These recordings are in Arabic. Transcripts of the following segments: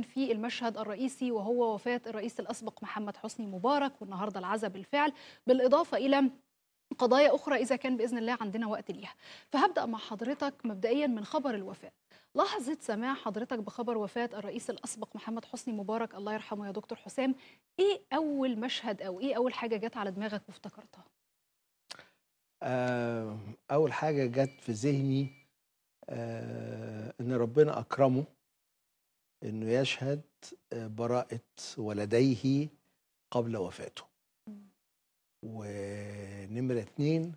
في المشهد الرئيسي وهو وفاة الرئيس الأسبق محمد حسني مبارك والنهاردة العزاء بالفعل بالإضافة إلى قضايا أخرى إذا كان بإذن الله عندنا وقت ليها فهبدأ مع حضرتك مبدئيا من خبر الوفاة لحظة سماع حضرتك بخبر وفاة الرئيس الأسبق محمد حسني مبارك الله يرحمه يا دكتور حسام إيه أول مشهد أو إيه أول حاجة جت على دماغك وافتكرتها آه، أول حاجة جت في ذهني آه، إن ربنا أكرمه انه يشهد آه، براءه ولديه قبل وفاته ونمره اتنين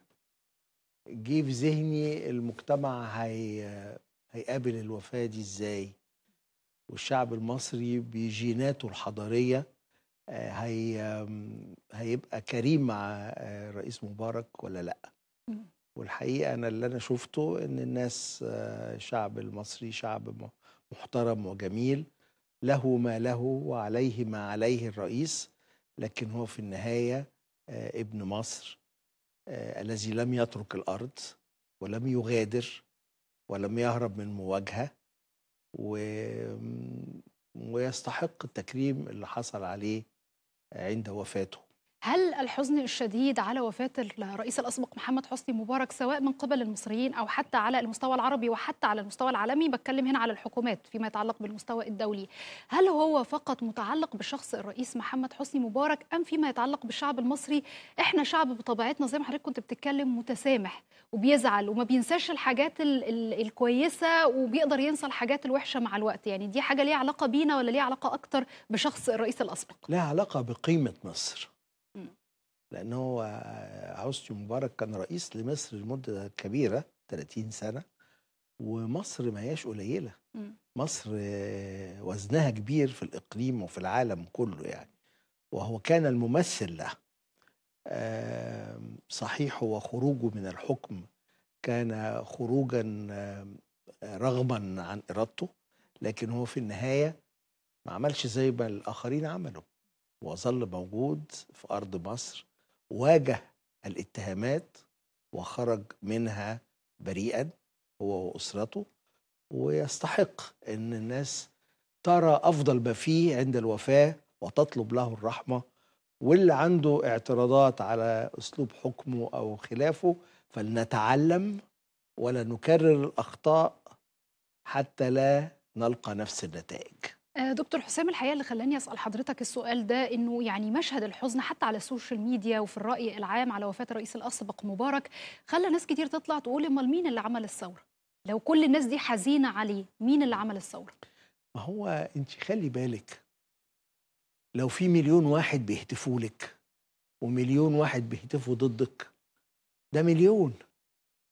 جه في ذهني المجتمع هي... هيقابل الوفاه دي ازاي والشعب المصري بجيناته الحضاريه آه، هي هيبقى كريم مع آه، رئيس مبارك ولا لا والحقيقه انا اللي انا شفته ان الناس الشعب المصري شعب محترم وجميل له ما له وعليه ما عليه الرئيس لكن هو في النهاية آه، ابن مصر آه، الذي لم يترك الأرض ولم يغادر ولم يهرب من مواجهة و... ويستحق التكريم اللي حصل عليه عند وفاته هل الحزن الشديد على وفاة الرئيس الأسبق محمد حسني مبارك سواء من قبل المصريين أو حتى على المستوى العربي وحتى على المستوى العالمي بتكلم هنا على الحكومات فيما يتعلق بالمستوى الدولي هل هو فقط متعلق بشخص الرئيس محمد حسني مبارك أم فيما يتعلق بالشعب المصري إحنا شعب بطبيعتنا زي ما حضرتك كنت بتتكلم متسامح وبيزعل وما بينساش الحاجات ال ال الكويسة وبيقدر ينسى الحاجات الوحشة مع الوقت يعني دي حاجة ليها علاقة بينا ولا ليها علاقة أكتر بشخص الرئيس الأسبق؟ لها علاقة بقيمة مصر لأن هو حسني مبارك كان رئيس لمصر لمدة كبيرة 30 سنة ومصر ما هياش قليلة مصر وزنها كبير في الإقليم وفي العالم كله يعني وهو كان الممثل له صحيح هو خروجه من الحكم كان خروجا رغما عن إرادته لكن هو في النهاية ما عملش زي ما الآخرين عملوا وظل موجود في أرض مصر واجه الاتهامات وخرج منها بريئا هو واسرته ويستحق ان الناس ترى افضل ما فيه عند الوفاه وتطلب له الرحمه واللي عنده اعتراضات على اسلوب حكمه او خلافه فلنتعلم ولا نكرر الاخطاء حتى لا نلقى نفس النتائج آه، دكتور حسام الحقيقه اللي خلاني اسال حضرتك السؤال ده انه يعني مشهد الحزن حتى على السوشيال ميديا وفي الراي العام على وفاه الرئيس الاسبق مبارك خلى ناس كتير تطلع تقول امال مين اللي عمل الثوره؟ لو كل الناس دي حزينه عليه مين اللي عمل الثوره؟ ما هو انت خلي بالك لو في مليون واحد بيهتفوا لك ومليون واحد بيهتفوا ضدك ده مليون